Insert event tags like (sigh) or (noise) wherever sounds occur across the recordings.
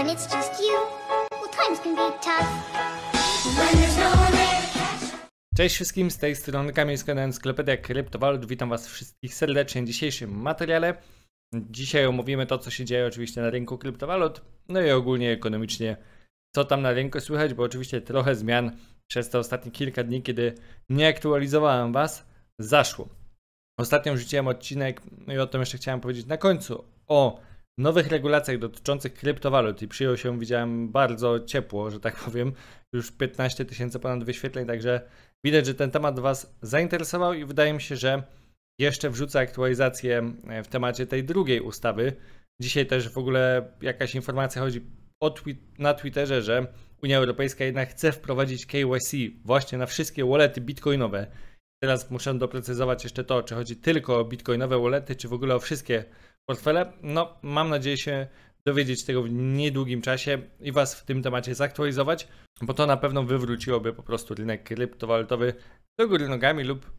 when it's just you. Well, times can be tough. When there's no one Cześć wszystkim, z tej strony Kamil z kanałem Sklepedia Kryptowalut. Witam Was wszystkich serdecznie w dzisiejszym materiale. Dzisiaj omówimy to, co się dzieje oczywiście na rynku kryptowalut, no i ogólnie ekonomicznie, co tam na rynku słychać, bo oczywiście trochę zmian przez te ostatnie kilka dni, kiedy nie aktualizowałem Was, zaszło. Ostatnio rzuciłem odcinek, i o tym jeszcze chciałem powiedzieć na końcu, o nowych regulacjach dotyczących kryptowalut i przyjął się, widziałem, bardzo ciepło, że tak (laughs) powiem. Już 15 tysięcy ponad wyświetleń, także widać, że ten temat Was zainteresował i wydaje mi się, że jeszcze wrzucę aktualizację e, w temacie tej drugiej ustawy. Dzisiaj też w ogóle jakaś informacja chodzi twi- na Twitterze, że Unia Europejska jednak chce wprowadzić KYC właśnie na wszystkie wallety bitcoinowe. Teraz muszę doprecyzować jeszcze to, czy chodzi tylko o bitcoinowe wallety, czy w ogóle o wszystkie portfele. No, mam nadzieję się dowiedzieć tego w niedługim czasie i Was w tym temacie zaktualizować, bo to na pewno wywróciłoby po prostu rynek kryptowalutowy do góry nogami lub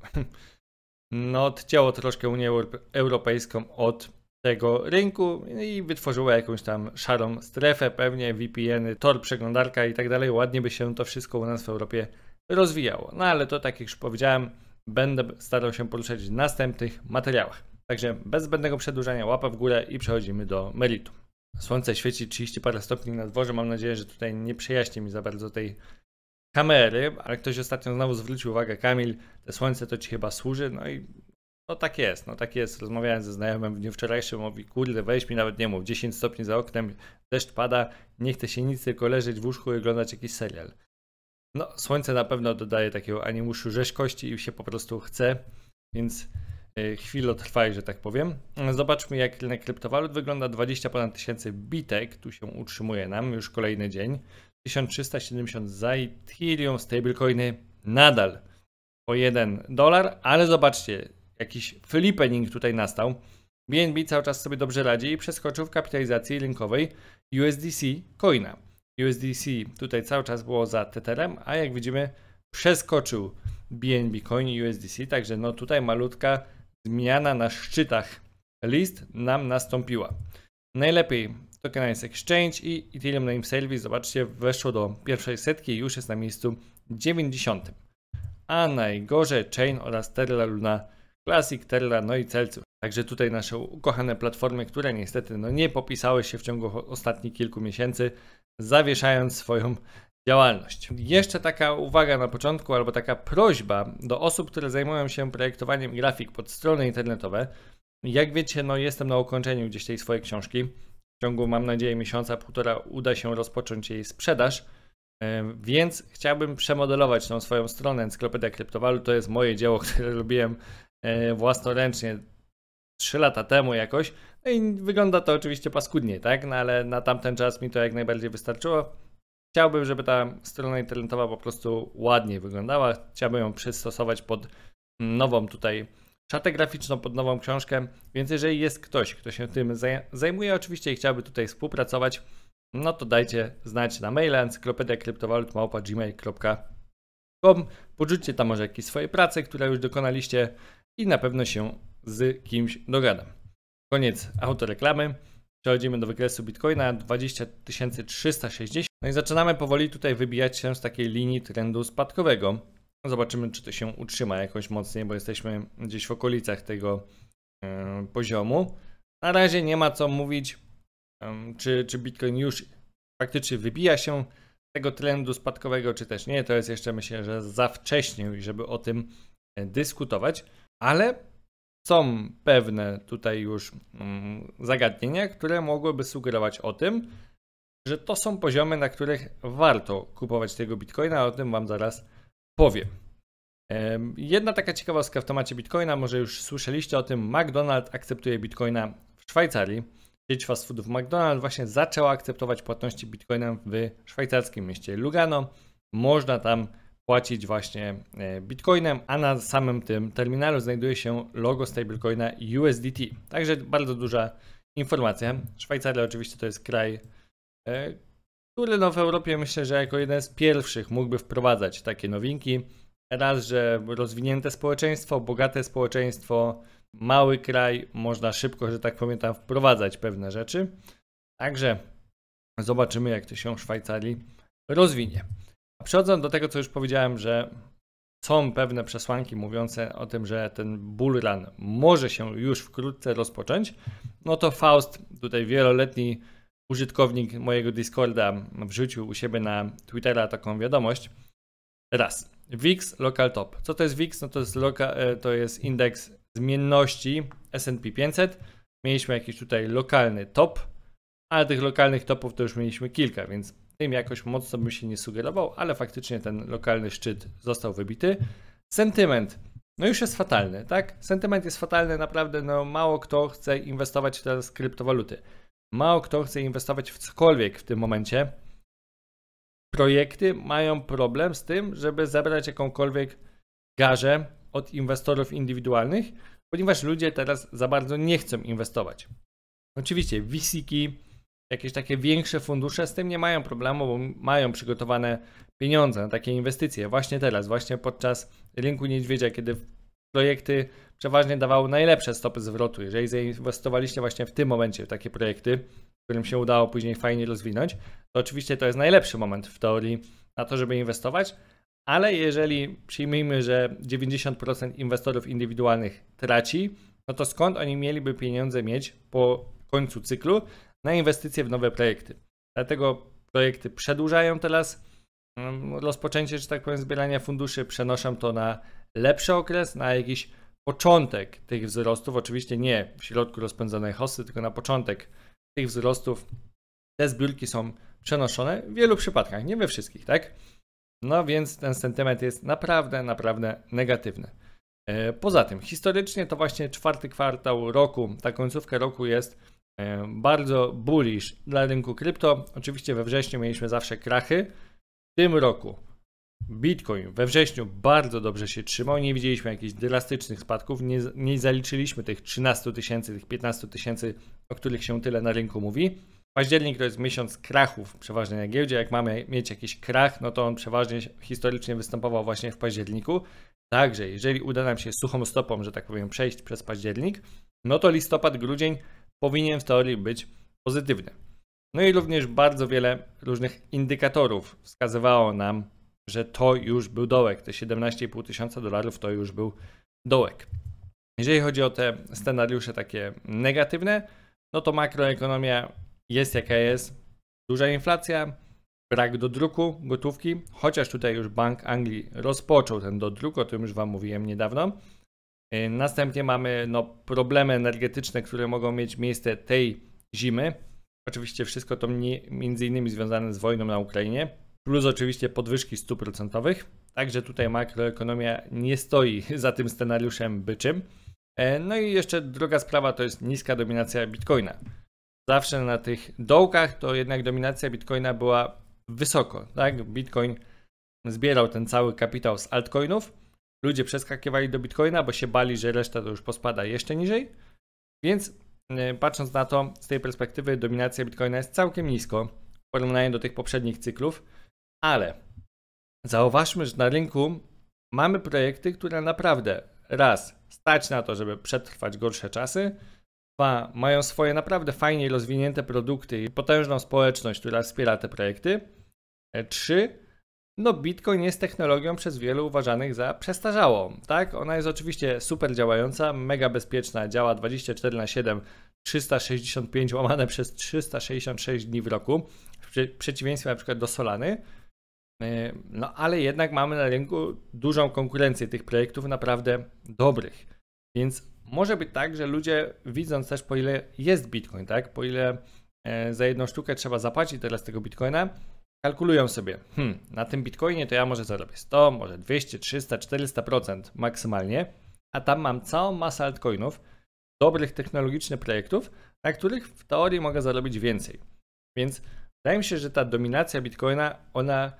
(laughs) no, odcięło troszkę Unię Europejską od tego rynku i wytworzyło jakąś tam szarą strefę, pewnie VPN, Tor, przeglądarka i tak dalej. Ładnie by się to wszystko u nas w Europie rozwijało. No ale to, tak jak już powiedziałem, będę starał się poruszać w następnych materiałach. Także bez zbędnego przedłużania łapa w górę i przechodzimy do meritum. Słońce świeci 30 parę stopni na dworze. Mam nadzieję, że tutaj nie przejaśnie mi za bardzo tej kamery, ale ktoś ostatnio znowu zwrócił uwagę, Kamil, te słońce to ci chyba służy, no i no tak jest, no tak jest. Rozmawiałem ze znajomym w dniu wczorajszym, mówi, kurde, weź mi nawet nie mów, 10 stopni za oknem, deszcz pada, nie chce się nic, tylko leżeć w łóżku i oglądać jakiś serial. No, słońce na pewno dodaje takiego animuszu rzeźkości i się po prostu chce, więc Y, chwilotrwałej, że tak powiem. Zobaczmy, jak rynek kryptowalut wygląda. 20 ponad tysięcy bitek, tu się utrzymuje nam już kolejny dzień. 1370 za Ethereum, stablecoiny nadal po 1 dolar, ale zobaczcie, jakiś flipening tutaj nastał. BNB cały czas sobie dobrze radzi i przeskoczył w kapitalizacji rynkowej USDC coina. USDC tutaj cały czas było za Tetherem, a jak widzimy przeskoczył BNB coin i USDC, także no tutaj malutka zmiana na szczytach list nam nastąpiła. Najlepiej tokenize Exchange i Ethereum Name Service, zobaczcie, weszło do pierwszej setki i już jest na miejscu 90. A najgorzej Chain oraz Terra Luna Classic, Terra, no i Celsius. Także tutaj nasze ukochane platformy, które niestety no, nie popisały się w ciągu ostatnich kilku miesięcy, zawieszając swoją działalność. Jeszcze taka uwaga na początku, albo taka prośba do osób, które zajmują się projektowaniem grafik pod strony internetowe. Jak wiecie, no jestem na ukończeniu gdzieś tej swojej książki. W ciągu, mam nadzieję, miesiąca, półtora uda się rozpocząć jej sprzedaż. E, więc chciałbym przemodelować tą swoją stronę Encyklopedia Kryptowalut. To jest moje dzieło, (laughs) które robiłem e, własnoręcznie 3 lata temu jakoś. No i wygląda to oczywiście paskudnie, tak? No ale na tamten czas mi to jak najbardziej wystarczyło. Chciałbym, żeby ta strona internetowa po prostu ładnie wyglądała. Chciałbym ją przystosować pod nową tutaj szatę graficzną, pod nową książkę. Więc jeżeli jest ktoś, kto się tym zajmuje oczywiście i chciałby tutaj współpracować, no to dajcie znać na maila encyklopedia kryptowalut.gmail.com Podrzućcie tam może jakieś swoje prace, które już dokonaliście i na pewno się z kimś dogadam. Koniec autoreklamy. Przechodzimy do wykresu Bitcoina 20360. No i zaczynamy powoli tutaj wybijać się z takiej linii trendu spadkowego. Zobaczymy, czy to się utrzyma jakoś mocniej, bo jesteśmy gdzieś w okolicach tego yy, poziomu. Na razie nie ma co mówić, yy, czy, czy Bitcoin już faktycznie wybija się z tego trendu spadkowego, czy też nie. To jest jeszcze, myślę, że za wcześnie, żeby o tym e, dyskutować, ale są pewne tutaj już yy, zagadnienia, które mogłyby sugerować o tym, że to są poziomy, na których warto kupować tego bitcoina, o tym Wam zaraz powiem. Jedna taka ciekawostka w temacie bitcoina, może już słyszeliście o tym, McDonald's akceptuje bitcoina w Szwajcarii. Sieć fast foodów McDonald's właśnie zaczęła akceptować płatności bitcoinem w szwajcarskim mieście Lugano. Można tam płacić właśnie e, bitcoinem, a na samym tym terminalu znajduje się logo stablecoina USDT. Także bardzo duża informacja. Szwajcaria oczywiście to jest kraj E, który no w Europie myślę, że jako jeden z pierwszych mógłby wprowadzać takie nowinki. Raz, że rozwinięte społeczeństwo, bogate społeczeństwo, mały kraj, można szybko, że tak pamiętam, wprowadzać pewne rzeczy. Także zobaczymy, jak to się w Szwajcarii rozwinie. A przechodząc do tego, co już powiedziałem, że są pewne przesłanki mówiące o tym, że ten bull run może się już wkrótce rozpocząć, no to Faust, tutaj wieloletni użytkownik mojego Discorda wrzucił u siebie na Twittera taką wiadomość. Raz. VIX Local Top. Co to jest VIX? No to jest, loka, e, to jest indeks zmienności S&P 500. Mieliśmy jakiś tutaj lokalny top, ale tych lokalnych topów to już mieliśmy kilka, więc tym jakoś mocno bym się nie sugerował, ale faktycznie ten lokalny szczyt został wybity. Sentyment. No już jest fatalny, tak? Sentyment jest fatalny, naprawdę no mało kto chce inwestować teraz w kryptowaluty. Mało kto chce inwestować w cokolwiek w tym momencie. Projekty mają problem z tym, żeby zebrać jakąkolwiek garzę od inwestorów indywidualnych, ponieważ ludzie teraz za bardzo nie chcą inwestować. Oczywiście vc jakieś takie większe fundusze z tym nie mają problemu, bo mają przygotowane pieniądze na takie inwestycje właśnie teraz, właśnie podczas rynku niedźwiedzia, kiedy projekty przeważnie dawały najlepsze stopy zwrotu. Jeżeli zainwestowaliście właśnie w tym momencie w takie projekty, którym się udało później fajnie rozwinąć, to oczywiście to jest najlepszy moment w teorii na to, żeby inwestować, ale jeżeli przyjmijmy, że 90% inwestorów indywidualnych traci, no to skąd oni mieliby pieniądze mieć po końcu cyklu na inwestycje w nowe projekty? Dlatego projekty przedłużają teraz mm, rozpoczęcie, że tak powiem, zbierania funduszy, przenoszą to na lepszy okres, na jakiś początek tych wzrostów, oczywiście nie w środku rozpędzanej hosty, tylko na początek tych wzrostów te zbiórki są przenoszone w wielu przypadkach, nie we wszystkich, tak? No więc ten sentyment jest naprawdę, naprawdę negatywny. E, poza tym, historycznie to właśnie czwarty kwartał roku, ta końcówka roku jest e, bardzo bullish dla rynku krypto. Oczywiście we wrześniu mieliśmy zawsze krachy. W tym roku Bitcoin we wrześniu bardzo dobrze się trzymał, nie widzieliśmy jakichś drastycznych spadków, nie, nie zaliczyliśmy tych 13 tysięcy, tych 15 tysięcy, o których się tyle na rynku mówi. Październik to jest miesiąc krachów przeważnie na giełdzie. Jak mamy mieć jakiś krach, no to on przeważnie historycznie występował właśnie w październiku. Także jeżeli uda nam się suchą stopą, że tak powiem, przejść przez październik, no to listopad, grudzień powinien w teorii być pozytywny. No i również bardzo wiele różnych indykatorów wskazywało nam że to już był dołek. Te 17,5 tysiąca dolarów to już był dołek. Jeżeli chodzi o te scenariusze takie negatywne, no to makroekonomia jest jaka jest. Duża inflacja, brak do druku gotówki, chociaż tutaj już Bank Anglii rozpoczął ten dodruk, o tym już Wam mówiłem niedawno. Y, następnie mamy no, problemy energetyczne, które mogą mieć miejsce tej zimy. Oczywiście wszystko to między innymi związane z wojną na Ukrainie plus oczywiście podwyżki stóp procentowych. Także tutaj makroekonomia nie stoi za tym scenariuszem byczym. E, no i jeszcze druga sprawa to jest niska dominacja bitcoina. Zawsze na tych dołkach to jednak dominacja bitcoina była wysoko, tak? Bitcoin zbierał ten cały kapitał z altcoinów. Ludzie przeskakiwali do bitcoina, bo się bali, że reszta to już pospada jeszcze niżej. Więc e, patrząc na to z tej perspektywy, dominacja bitcoina jest całkiem nisko w porównaniu do tych poprzednich cyklów. Ale zauważmy, że na rynku mamy projekty, które naprawdę raz stać na to, żeby przetrwać gorsze czasy, dwa mają swoje naprawdę fajnie rozwinięte produkty i potężną społeczność, która wspiera te projekty, e, trzy no Bitcoin jest technologią przez wielu uważanych za przestarzałą, tak? Ona jest oczywiście super działająca, mega bezpieczna, działa 24 na 7, 365 łamane przez 366 dni w roku, w przeciwieństwie na przykład do Solany, E, no ale jednak mamy na rynku dużą konkurencję tych projektów naprawdę dobrych. Więc może być tak, że ludzie widząc też po ile jest Bitcoin, tak? Po ile e, za jedną sztukę trzeba zapłacić teraz tego Bitcoina, kalkulują sobie, hmm, na tym Bitcoinie to ja może zarobię 100, może 200, 300, 400% maksymalnie, a tam mam całą masę altcoinów, dobrych technologicznych projektów, na których w teorii mogę zarobić więcej. Więc wydaje mi się, że ta dominacja Bitcoina, ona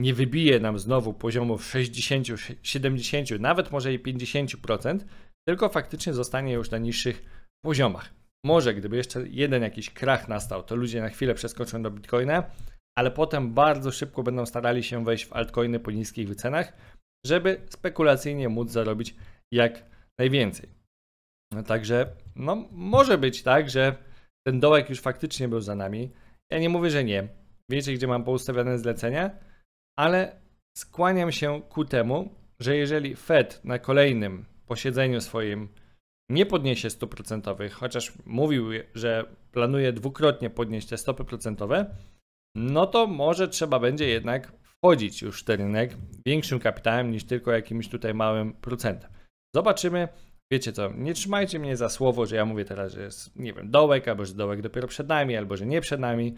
nie wybije nam znowu poziomów 60, 70, nawet może i 50%, tylko faktycznie zostanie już na niższych poziomach. Może gdyby jeszcze jeden jakiś krach nastał, to ludzie na chwilę przeskoczą do Bitcoina, ale potem bardzo szybko będą starali się wejść w altcoiny po niskich wycenach, żeby spekulacyjnie móc zarobić jak najwięcej. No, także no, może być tak, że ten dołek już faktycznie był za nami. Ja nie mówię, że nie. Wiecie, gdzie mam poustawiane zlecenia? ale skłaniam się ku temu, że jeżeli Fed na kolejnym posiedzeniu swoim nie podniesie stóp procentowych, chociaż mówił, że planuje dwukrotnie podnieść te stopy procentowe, no to może trzeba będzie jednak wchodzić już w ten rynek większym kapitałem niż tylko jakimś tutaj małym procentem. Zobaczymy. Wiecie co, nie trzymajcie mnie za słowo, że ja mówię teraz, że jest, nie wiem, dołek, albo że dołek dopiero przed nami, albo że nie przed nami,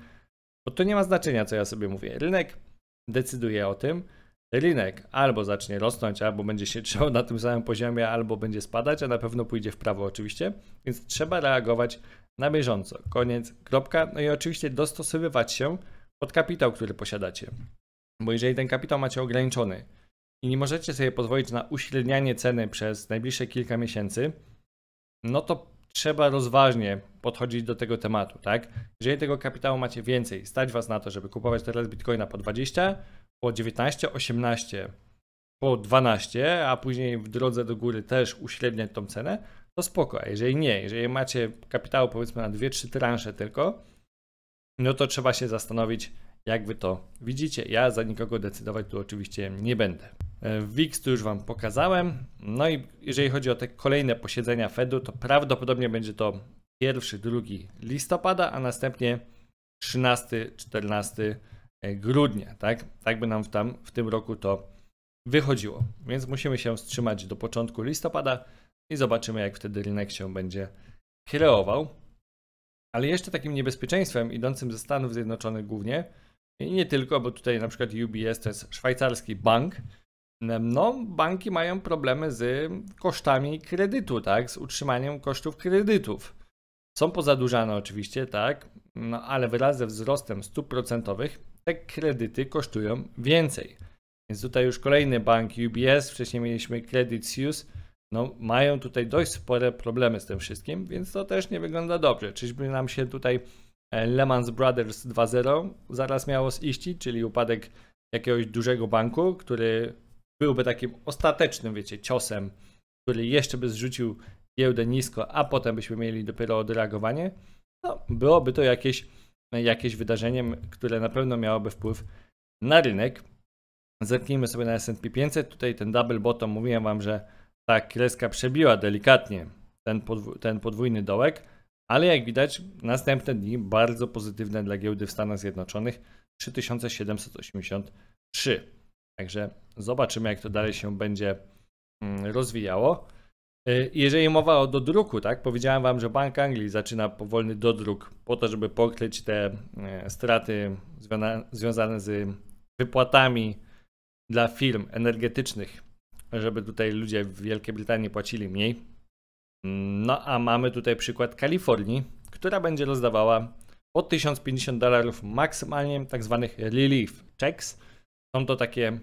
bo to nie ma znaczenia, co ja sobie mówię. Rynek decyduje o tym, rynek albo zacznie rosnąć, albo będzie się trzymał na tym samym poziomie, albo będzie spadać, a na pewno pójdzie w prawo oczywiście, więc trzeba reagować na bieżąco. Koniec, kropka. No i oczywiście dostosowywać się pod kapitał, który posiadacie. Bo jeżeli ten kapitał macie ograniczony i nie możecie sobie pozwolić na uśrednianie ceny przez najbliższe kilka miesięcy, no to trzeba rozważnie podchodzić do tego tematu, tak? Jeżeli tego kapitału macie więcej, stać was na to, żeby kupować teraz bitcoina po 20, po 19, 18, po 12, a później w drodze do góry też uśredniać tą cenę, to spoko. A jeżeli nie, jeżeli macie kapitału powiedzmy na 2-3 transze tylko, no to trzeba się zastanowić, jak wy to widzicie. Ja za nikogo decydować tu oczywiście nie będę. E, WIX to już Wam pokazałem. No i jeżeli chodzi o te kolejne posiedzenia Fedu, to prawdopodobnie będzie to pierwszy, drugi listopada, a następnie 13-14 e, grudnia, tak? Tak by nam w, tam, w tym roku to wychodziło. Więc musimy się wstrzymać do początku listopada i zobaczymy, jak wtedy rynek się będzie kreował. Ale jeszcze takim niebezpieczeństwem idącym ze Stanów Zjednoczonych głównie i nie tylko, bo tutaj na przykład UBS to jest szwajcarski bank, Mm, no, banki mają problemy z kosztami kredytu, tak? Z utrzymaniem kosztów kredytów. Są pozadłużane oczywiście, tak? No, ale wraz ze wzrostem stóp procentowych te kredyty kosztują więcej. Więc tutaj już kolejny bank UBS, wcześniej mieliśmy Credit Suisse, no mają tutaj dość spore problemy z tym wszystkim, więc to też nie wygląda dobrze. Czyżby nam się tutaj e, Lehman Brothers 2.0 zaraz miało ziścić, czyli upadek jakiegoś dużego banku, który byłby takim ostatecznym, wiecie, ciosem, który jeszcze by zrzucił giełdę nisko, a potem byśmy mieli dopiero odreagowanie, no, byłoby to jakieś, jakieś wydarzenie, które na pewno miałoby wpływ na rynek. Zerknijmy sobie na S&P 500. Tutaj ten double bottom, mówiłem Wam, że ta kreska przebiła delikatnie ten, ten podwójny dołek, ale jak widać następne dni bardzo pozytywne dla giełdy w Stanach Zjednoczonych 3783. Także zobaczymy, jak to dalej się będzie mm, rozwijało. Y, jeżeli mowa o dodruku, tak, powiedziałem Wam, że Bank Anglii zaczyna powolny dodruk po to, żeby pokryć te e, straty związane z wypłatami dla firm energetycznych, żeby tutaj ludzie w Wielkiej Brytanii płacili mniej. No a mamy tutaj przykład Kalifornii, która będzie rozdawała o 1050 dolarów maksymalnie tzw. Tak relief checks, są to takie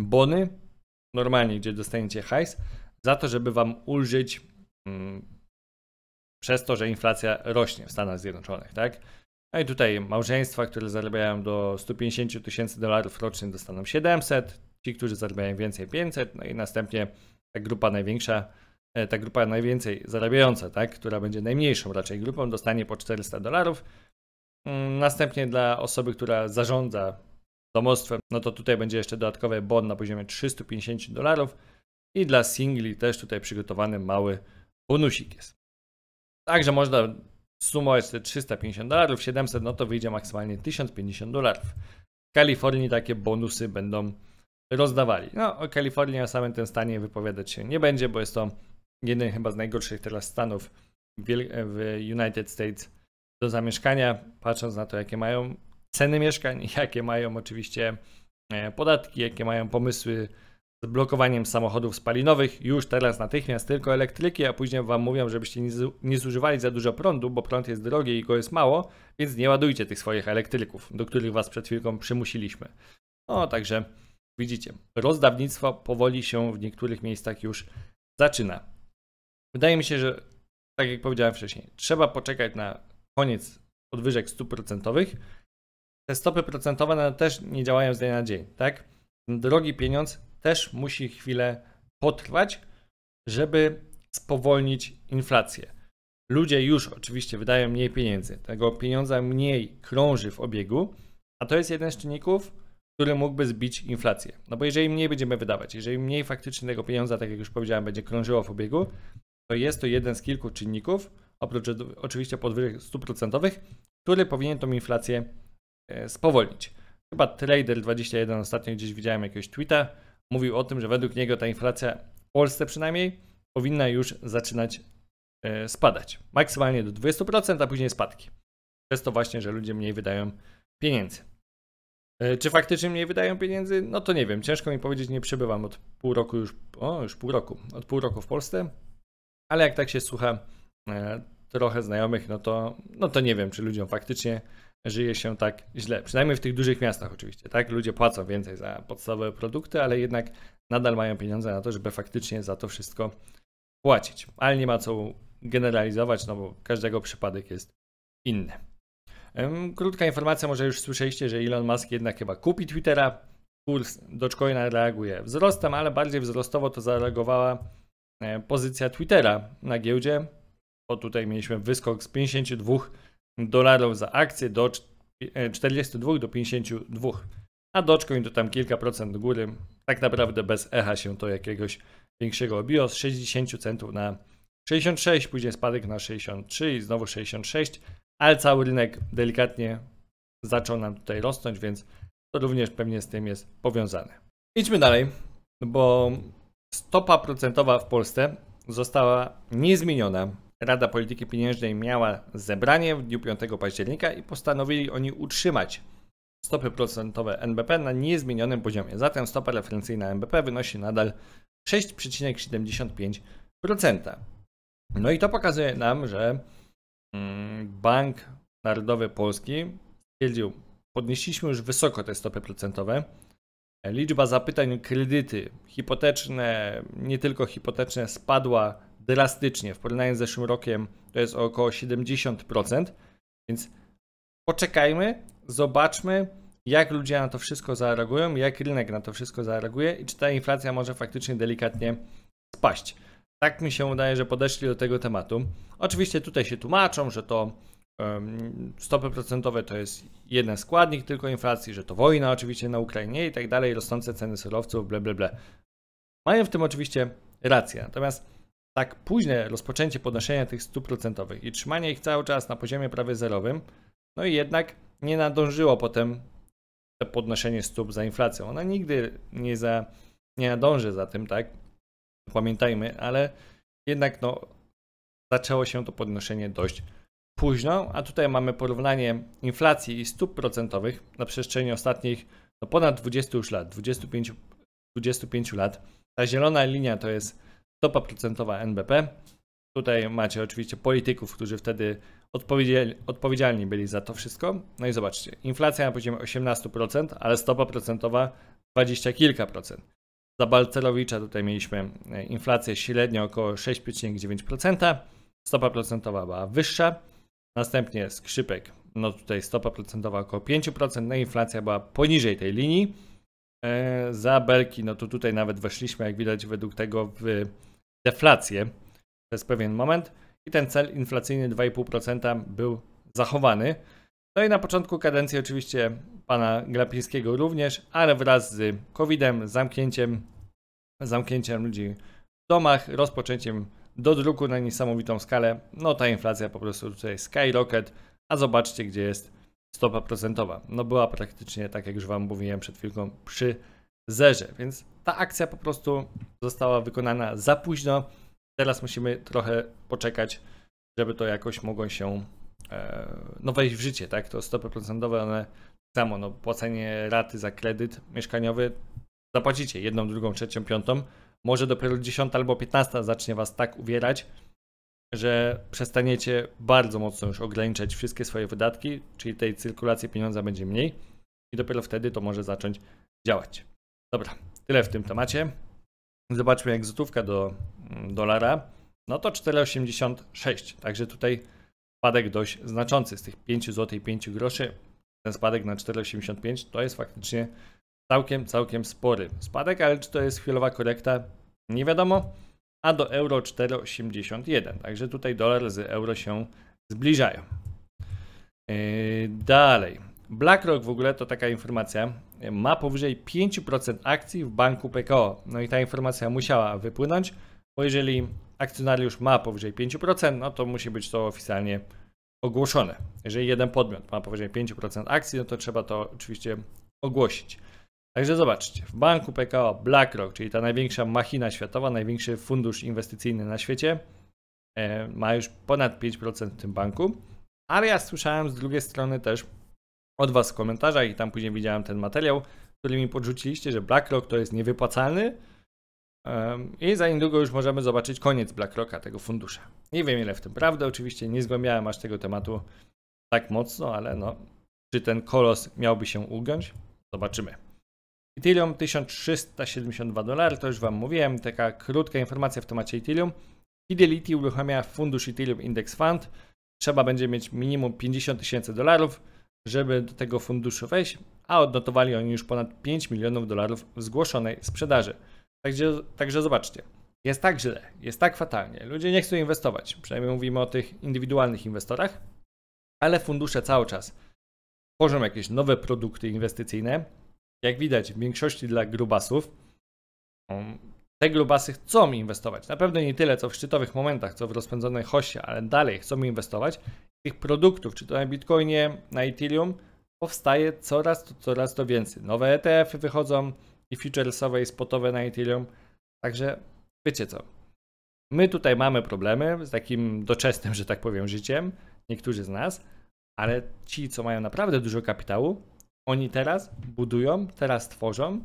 bony, normalnie, gdzie dostaniecie hajs, za to, żeby wam ulżyć mm, przez to, że inflacja rośnie w Stanach Zjednoczonych, tak? No i tutaj małżeństwa, które zarabiają do 150 tysięcy dolarów rocznie dostaną 700, ci, którzy zarabiają więcej 500, no i następnie ta grupa największa, e, ta grupa najwięcej zarabiająca, tak, która będzie najmniejszą raczej grupą, dostanie po 400 dolarów. Mm, następnie dla osoby, która zarządza domostwem, no to tutaj będzie jeszcze dodatkowy bon na poziomie 350 dolarów i dla singli też tutaj przygotowany mały bonusik jest. Także można sumować te 350 dolarów, 700, no to wyjdzie maksymalnie 1050 dolarów. W Kalifornii takie bonusy będą rozdawali. No, o Kalifornii o samym tym stanie wypowiadać się nie będzie, bo jest to jeden chyba z najgorszych teraz stanów w United States do zamieszkania, patrząc na to, jakie mają ceny mieszkań, (laughs) jakie mają oczywiście e, podatki, jakie mają pomysły z blokowaniem samochodów spalinowych już teraz natychmiast tylko elektryki, a później Wam mówią, żebyście nie, zużywali za dużo prądu, bo prąd jest drogi i go jest mało, więc nie ładujcie tych swoich elektryków, do których Was przed chwilką przymusiliśmy. No, także widzicie, rozdawnictwo powoli się w niektórych miejscach już zaczyna. Wydaje mi się, że tak jak powiedziałem wcześniej, trzeba poczekać na koniec podwyżek stóp procentowych, te stopy procentowe no, też nie działają z dnia na dzień, tak? Drogi pieniądz też musi chwilę potrwać, żeby spowolnić inflację. Ludzie już oczywiście wydają mniej pieniędzy, tego pieniądza mniej krąży w obiegu, a to jest jeden z czynników, który mógłby zbić inflację. No bo jeżeli mniej będziemy wydawać, jeżeli mniej faktycznie tego pieniądza, tak jak już powiedziałem, będzie krążyło w obiegu, to jest to jeden z kilku czynników, oprócz oczywiście podwyżek stóp procentowych, który powinien tą inflację E, spowolnić. Chyba Trader21 ostatnio gdzieś widziałem jakiegoś tweeta, mówił o tym, że według niego ta inflacja w Polsce przynajmniej powinna już zaczynać e, spadać. Maksymalnie do 20%, a później spadki. Przez to właśnie, że ludzie mniej wydają pieniędzy. E, czy faktycznie mniej wydają pieniędzy? No to nie wiem, ciężko mi powiedzieć, nie przebywam od pół roku już, o już pół roku, od pół roku w Polsce, ale jak tak się słucha trochę znajomych, no to, no to nie wiem, czy ludziom faktycznie żyje się tak źle. Przynajmniej w tych dużych miastach oczywiście, tak? Ludzie płacą więcej za podstawowe produkty, ale jednak nadal mają pieniądze na to, żeby faktycznie za to wszystko płacić. Ale nie ma co generalizować, no bo każdego przypadek jest inny. Krótka informacja, może już słyszeliście, że Elon Musk jednak chyba kupi Twittera. Kurs Dogecoina reaguje wzrostem, ale bardziej wzrostowo to zareagowała e, pozycja Twittera na giełdzie, bo tutaj mieliśmy wyskok z 52 dolarów za akcję do 42 e, do 52. A Dogecoin to tam kilka procent do góry. Tak naprawdę bez echa się to jakiegoś większego obiło z 60 centów na 66, później spadek na 63 i znowu 66, ale cały rynek delikatnie zaczął nam tutaj rosnąć, więc to również pewnie z tym jest powiązane. Idźmy dalej, bo stopa procentowa w Polsce została niezmieniona Rada Polityki Pieniężnej miała zebranie w dniu 5 października i postanowili oni utrzymać stopy procentowe NBP na niezmienionym poziomie. Zatem stopa referencyjna NBP wynosi nadal 6,75%. No i to pokazuje nam, że mm, Bank Narodowy Polski stwierdził, podnieśliśmy już wysoko te stopy procentowe. Liczba zapytań o kredyty hipoteczne, nie tylko hipoteczne, spadła drastycznie. W porównaniu z zeszłym rokiem to jest około 70%, więc poczekajmy, zobaczmy, jak ludzie na to wszystko zareagują, jak rynek na to wszystko zareaguje i czy ta inflacja może faktycznie delikatnie spaść. Tak mi się wydaje, że podeszli do tego tematu. Oczywiście tutaj się tłumaczą, że to stopy procentowe to jest jeden składnik tylko inflacji, że to wojna oczywiście na Ukrainie i tak dalej, rosnące ceny surowców, ble, ble, ble. Mają w tym oczywiście rację. Natomiast tak późne rozpoczęcie podnoszenia tych stóp procentowych i trzymanie ich cały czas na poziomie prawie zerowym, no i jednak nie nadążyło potem to podnoszenie stóp za inflacją. Ona nigdy nie, za, nie nadąży za tym, tak? Pamiętajmy, ale jednak no, zaczęło się to podnoszenie dość późno, a tutaj mamy porównanie inflacji i stóp procentowych na przestrzeni ostatnich no, ponad 20 już lat, 25, 25 lat. Ta zielona linia to jest stopa procentowa NBP. Tutaj macie oczywiście polityków, którzy wtedy odpowiedzialni, byli za to wszystko. No i zobaczcie, inflacja na poziomie 18%, ale stopa procentowa 20 kilka procent. Za Balcerowicza tutaj mieliśmy e, inflację średnio około 6,9%, stopa procentowa była wyższa. Następnie skrzypek, no tutaj stopa procentowa około 5%, no inflacja była poniżej tej linii. E, za Belki, no to tutaj nawet weszliśmy, jak widać, według tego w deflację przez pewien moment i ten cel inflacyjny 2,5% był zachowany. No i na początku kadencji oczywiście pana Glapińskiego również, ale wraz z COVID-em, zamknięciem, zamknięciem ludzi w domach, rozpoczęciem do druku na niesamowitą skalę, no ta inflacja po prostu tutaj skyrocket, a zobaczcie gdzie jest stopa procentowa. No była praktycznie, tak jak już Wam mówiłem przed chwilką, przy zerze, więc ta akcja po prostu została wykonana za późno. Teraz musimy trochę poczekać, żeby to jakoś mogło się e, no wejść w życie, tak? To stopy procentowe, one samo, no płacenie raty za kredyt mieszkaniowy, zapłacicie jedną, drugą, trzecią, piątą, może dopiero dziesiąta albo piętnasta zacznie was tak uwierać, że przestaniecie bardzo mocno już ograniczać wszystkie swoje wydatki, czyli tej cyrkulacji pieniądza będzie mniej i dopiero wtedy to może zacząć działać. Dobra, Tyle w tym temacie. Zobaczmy jak złotówka do mm, dolara. No to 4,86. Także tutaj spadek dość znaczący. Z tych 5 zł 5 groszy ten spadek na 4,85 to jest faktycznie całkiem, całkiem spory spadek, ale czy to jest chwilowa korekta? Nie wiadomo. A do euro 4,81. Także tutaj dolar z euro się zbliżają. Yy, dalej. BlackRock w ogóle to taka informacja, ma powyżej 5% akcji w banku PKO. No i ta informacja musiała wypłynąć, bo jeżeli akcjonariusz ma powyżej 5%, no to musi być to oficjalnie ogłoszone. Jeżeli jeden podmiot ma powyżej 5% akcji, no to trzeba to oczywiście ogłosić. Także zobaczcie, w banku PKO BlackRock, czyli ta największa machina światowa, największy fundusz inwestycyjny na świecie, e, ma już ponad 5% w tym banku, ale ja słyszałem z drugiej strony też od Was w komentarzach i tam później widziałem ten materiał, który mi podrzuciliście, że BlackRock to jest niewypłacalny. I za niedługo już możemy zobaczyć koniec BlackRocka, tego fundusza. Nie wiem ile w tym prawdy, oczywiście nie zgłębiałem aż tego tematu tak mocno, ale no, czy ten kolos miałby się ugiąć? Zobaczymy. Ethereum 1372 dolary, to już Wam mówiłem, taka krótka informacja w temacie Ethereum. Fidelity uruchamia fundusz Ethereum Index Fund. Trzeba będzie mieć minimum 50 tysięcy dolarów żeby do tego funduszu wejść, a odnotowali oni już ponad 5 milionów dolarów w zgłoszonej sprzedaży. Także, także zobaczcie, jest tak źle, jest tak fatalnie. Ludzie nie chcą inwestować, przynajmniej mówimy o tych indywidualnych inwestorach, ale fundusze cały czas tworzą jakieś nowe produkty inwestycyjne. Jak widać, w większości dla grubasów. Mm, te grubasy chcą inwestować. Na pewno nie tyle, co w szczytowych momentach, co w rozpędzonej hoście, ale dalej chcą inwestować tych produktów, czy to na Bitcoinie, na Ethereum, powstaje coraz to, coraz to więcej. Nowe etf y wychodzą i futuresowe i spotowe na Ethereum. Także wiecie co. My tutaj mamy problemy z takim doczesnym, że tak powiem, życiem, niektórzy z nas, ale ci, co mają naprawdę dużo kapitału, oni teraz budują, teraz tworzą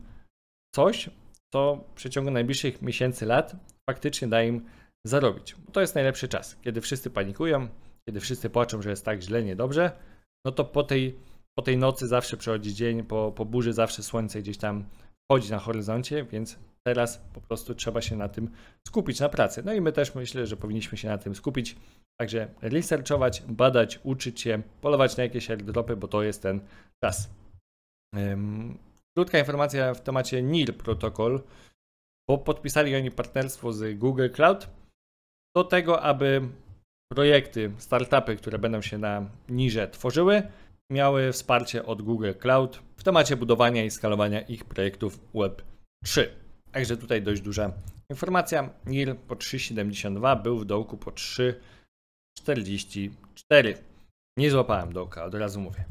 coś, co w przeciągu najbliższych miesięcy, lat faktycznie da im zarobić. Bo to jest najlepszy czas, kiedy wszyscy panikują, kiedy wszyscy płaczą, że jest tak źle, niedobrze, no to po tej, po tej nocy zawsze przychodzi dzień, po, po burzy zawsze słońce gdzieś tam wchodzi na horyzoncie, więc teraz po prostu trzeba się na tym skupić, na pracy. No i my też myślę, że powinniśmy się na tym skupić. Także researchować, badać, uczyć się, polować na jakieś airdropy, bo to jest ten czas. Krótka informacja w temacie NIR protokol, bo podpisali oni partnerstwo z Google Cloud do tego, aby projekty, startupy, które będą się na niże tworzyły, miały wsparcie od Google Cloud w temacie budowania i skalowania ich projektów Web3. Także tutaj dość duża informacja. NIR po 3,72 był w dołku po 3,44. Nie złapałem dołka, od razu mówię.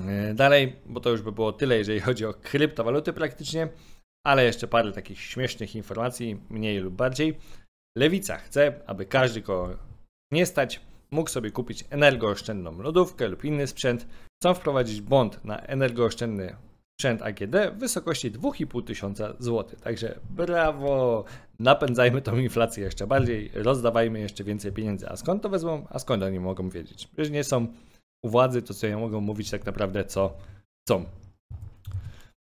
E, dalej, bo to już by było tyle, jeżeli chodzi o kryptowaluty praktycznie, ale jeszcze parę takich śmiesznych informacji, mniej lub bardziej. Lewica chce, aby każdy, kogo nie stać, mógł sobie kupić energooszczędną lodówkę lub inny sprzęt, chcą wprowadzić bond na energooszczędny sprzęt AGD w wysokości 2500 zł. Także brawo, napędzajmy tą inflację jeszcze bardziej, rozdawajmy jeszcze więcej pieniędzy. A skąd to wezmą? A skąd oni mogą wiedzieć? Przecież nie są u władzy, to co ja mogą mówić tak naprawdę, co chcą.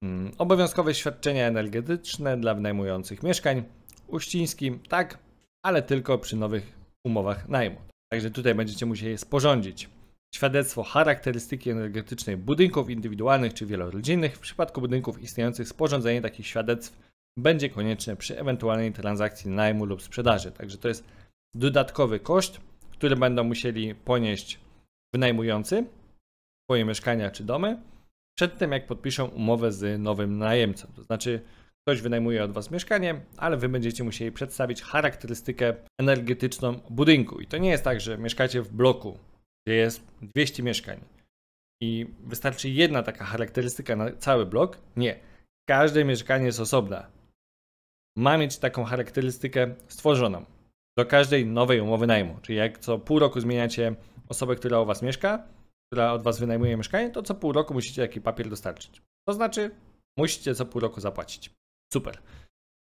Mm, obowiązkowe świadczenia energetyczne dla wynajmujących mieszkań. Uścińskim tak, ale tylko przy nowych umowach najmu. Także tutaj będziecie musieli je sporządzić. Świadectwo charakterystyki energetycznej budynków indywidualnych czy wielorodzinnych. W przypadku budynków istniejących sporządzenie takich świadectw będzie konieczne przy ewentualnej transakcji najmu lub sprzedaży. Także to jest dodatkowy koszt, który będą musieli ponieść wynajmujący swoje mieszkania czy domy przed tym, jak podpiszą umowę z nowym najemcą. To znaczy, Ktoś wynajmuje od Was mieszkanie, ale Wy będziecie musieli przedstawić charakterystykę energetyczną budynku. I to nie jest tak, że mieszkacie w bloku, gdzie jest 200 mieszkań i wystarczy jedna taka charakterystyka na cały blok. Nie. Każde mieszkanie jest osobne. Ma mieć taką charakterystykę stworzoną do każdej nowej umowy najmu. Czyli jak co pół roku zmieniacie osobę, która u Was mieszka, która od Was wynajmuje mieszkanie, to co pół roku musicie taki papier dostarczyć. To znaczy, musicie co pół roku zapłacić. Super.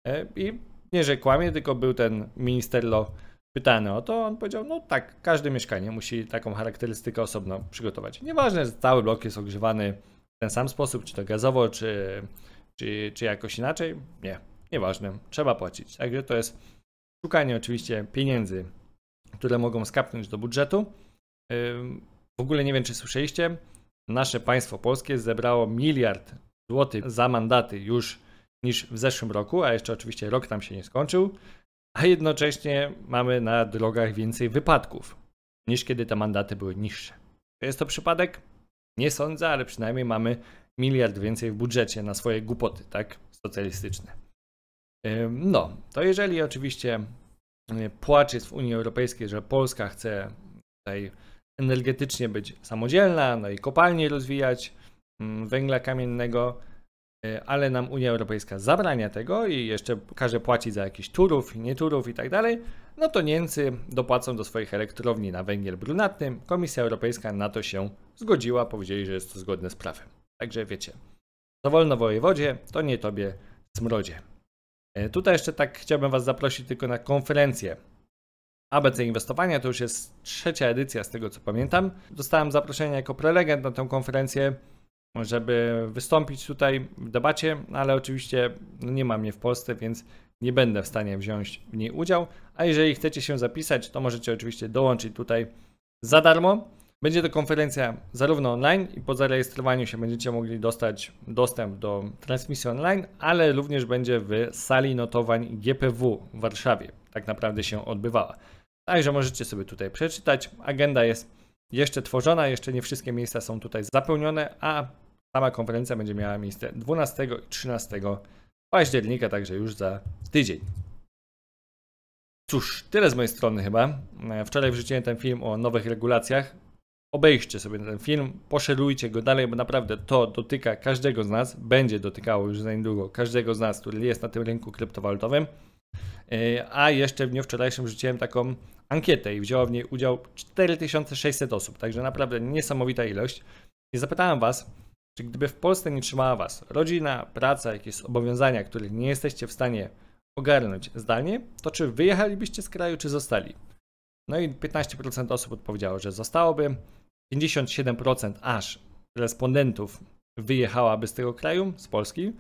E, I nie, że kłamie, tylko był ten ministerlo pytany o to, on powiedział, no tak, każde mieszkanie musi taką charakterystykę osobno przygotować. Nieważne, że cały blok jest ogrzewany w ten sam sposób, czy to gazowo, czy, czy, czy jakoś inaczej. Nie, nieważne, trzeba płacić. Także to jest szukanie oczywiście pieniędzy, które mogą skapnąć do budżetu. E, w ogóle nie wiem, czy słyszeliście, nasze państwo polskie zebrało miliard złotych za mandaty już niż w zeszłym roku, a jeszcze oczywiście rok tam się nie skończył, a jednocześnie mamy na drogach więcej wypadków niż kiedy te mandaty były niższe. Czy jest to przypadek? Nie sądzę, ale przynajmniej mamy miliard więcej w budżecie na swoje głupoty, tak? Socjalistyczne. No, to jeżeli oczywiście y, płacz jest w Unii Europejskiej, że Polska chce tutaj energetycznie być samodzielna, no i kopalnie rozwijać węgla kamiennego, E, ale nam Unia Europejska zabrania tego i jeszcze każe płacić za jakiś turów, nieturów turów i tak dalej, no to Niemcy dopłacą do swoich elektrowni na węgiel brunatny. Komisja Europejska na to się zgodziła, powiedzieli, że jest to zgodne z prawem. Także wiecie, to wolno wojewodzie, to nie tobie smrodzie. E, tutaj jeszcze tak chciałbym Was zaprosić tylko na konferencję ABC Inwestowania, to już jest trzecia edycja z tego co pamiętam. Dostałem zaproszenie jako prelegent na tę konferencję żeby wystąpić tutaj w debacie, no ale oczywiście no nie ma mnie w Polsce, więc nie będę w stanie wziąć w niej udziału. A jeżeli chcecie się zapisać, to możecie oczywiście dołączyć tutaj za darmo. Będzie to konferencja zarówno online i po zarejestrowaniu się będziecie mogli dostać dostęp do transmisji online, ale również będzie w sali notowań GPW w Warszawie. Tak naprawdę się odbywała. Także możecie sobie tutaj przeczytać. Agenda jest jeszcze tworzona, jeszcze nie wszystkie miejsca są tutaj zapełnione, a Sama konferencja będzie miała miejsce 12 i 13 października, także już za tydzień. Cóż, tyle z mojej strony chyba. E, wczoraj wrzuciłem ten film o nowych regulacjach. Obejście sobie ten film, poszerujcie go dalej, bo naprawdę to dotyka każdego z nas, będzie dotykało już za niedługo każdego z nas, który jest na tym rynku kryptowalutowym. E, a jeszcze w dniu wczorajszym wrzuciłem taką ankietę i wzięło w niej udział 4600 osób, także naprawdę niesamowita ilość. I zapytałem Was, czy gdyby w Polsce nie trzymała Was rodzina, praca, jakieś zobowiązania, których nie jesteście w stanie ogarnąć zdalnie, to czy wyjechalibyście z kraju, czy zostali? No i 15% osób odpowiedziało, że zostałoby, 57% aż respondentów wyjechałaby z tego kraju, z Polski,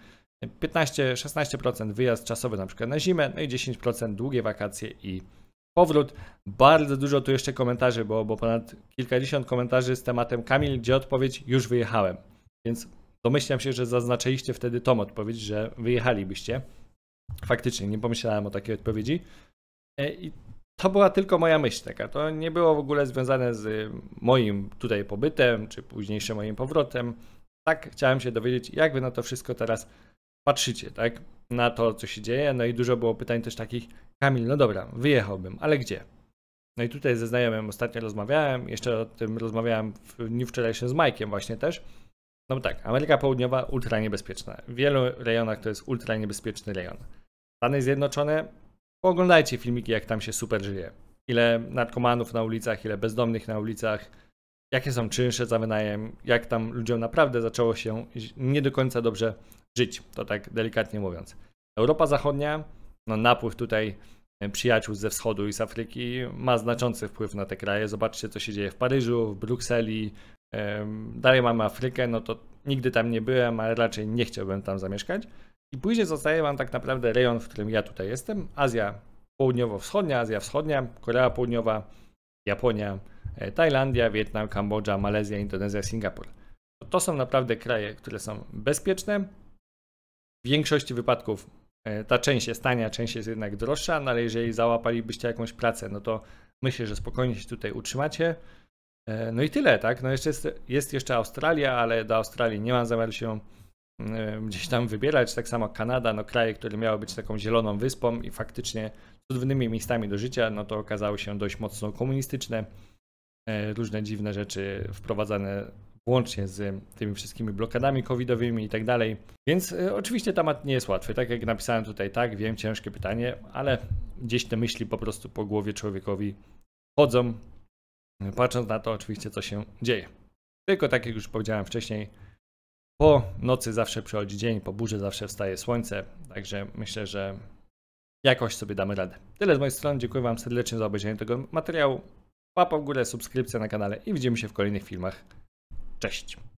15-16% wyjazd czasowy na przykład na zimę, no i 10% długie wakacje i powrót. Bardzo dużo tu jeszcze komentarzy bo ponad kilkadziesiąt komentarzy z tematem Kamil, gdzie odpowiedź już wyjechałem. Więc domyślam się, że zaznaczyliście wtedy tą odpowiedź, że wyjechalibyście. Faktycznie, nie pomyślałem o takiej odpowiedzi. E, I to była tylko moja myśl taka. To nie było w ogóle związane z moim tutaj pobytem, czy późniejszym moim powrotem. Tak, chciałem się dowiedzieć, jak wy na to wszystko teraz patrzycie, tak? Na to, co się dzieje. No i dużo było pytań też takich, Kamil, no dobra, wyjechałbym, ale gdzie? No i tutaj ze znajomym ostatnio rozmawiałem, jeszcze o tym rozmawiałem w dniu wczorajszym z Majkiem właśnie też no tak, Ameryka Południowa ultra niebezpieczna. W wielu rejonach to jest ultra niebezpieczny rejon. Stany Zjednoczone, oglądajcie filmiki, jak tam się super żyje. Ile narkomanów na ulicach, ile bezdomnych na ulicach, jakie są czynsze za wynajem, jak tam ludziom naprawdę zaczęło się nie do końca dobrze żyć, to tak delikatnie mówiąc. Europa Zachodnia, no napływ tutaj e, przyjaciół ze wschodu i z Afryki ma znaczący wpływ na te kraje. Zobaczcie, co się dzieje w Paryżu, w Brukseli, Dalej mamy Afrykę, no to nigdy tam nie byłem, ale raczej nie chciałbym tam zamieszkać. I później zostaje wam tak naprawdę rejon, w którym ja tutaj jestem. Azja Południowo-Wschodnia, Azja Wschodnia, Korea Południowa, Japonia, e, Tajlandia, Wietnam, Kambodża, Malezja, Indonezja, Singapur. To są naprawdę kraje, które są bezpieczne. W większości wypadków e, ta część jest tania, część jest jednak droższa, no ale jeżeli załapalibyście jakąś pracę, no to myślę, że spokojnie się tutaj utrzymacie. E, no i tyle, tak? No jeszcze jest, jest, jeszcze Australia, ale do Australii nie mam zamiaru się mm, gdzieś tam wybierać. Tak samo Kanada, no kraje, które miały być taką zieloną wyspą i faktycznie cudownymi miejscami do życia, no to okazały się dość mocno komunistyczne. E, różne dziwne rzeczy wprowadzane łącznie z tymi wszystkimi blokadami covidowymi i tak dalej. Więc e, oczywiście temat nie jest łatwy. Tak jak napisałem tutaj, tak, wiem, ciężkie pytanie, ale gdzieś te myśli po prostu po głowie człowiekowi chodzą no patrząc na to oczywiście, co się dzieje. Tylko tak jak już powiedziałem wcześniej, po nocy zawsze przychodzi dzień, po burzy zawsze wstaje słońce, także myślę, że jakoś sobie damy radę. Tyle z mojej strony, dziękuję Wam serdecznie za obejrzenie tego materiału. Łapa w górę, subskrypcja na kanale i widzimy się w kolejnych filmach. Cześć!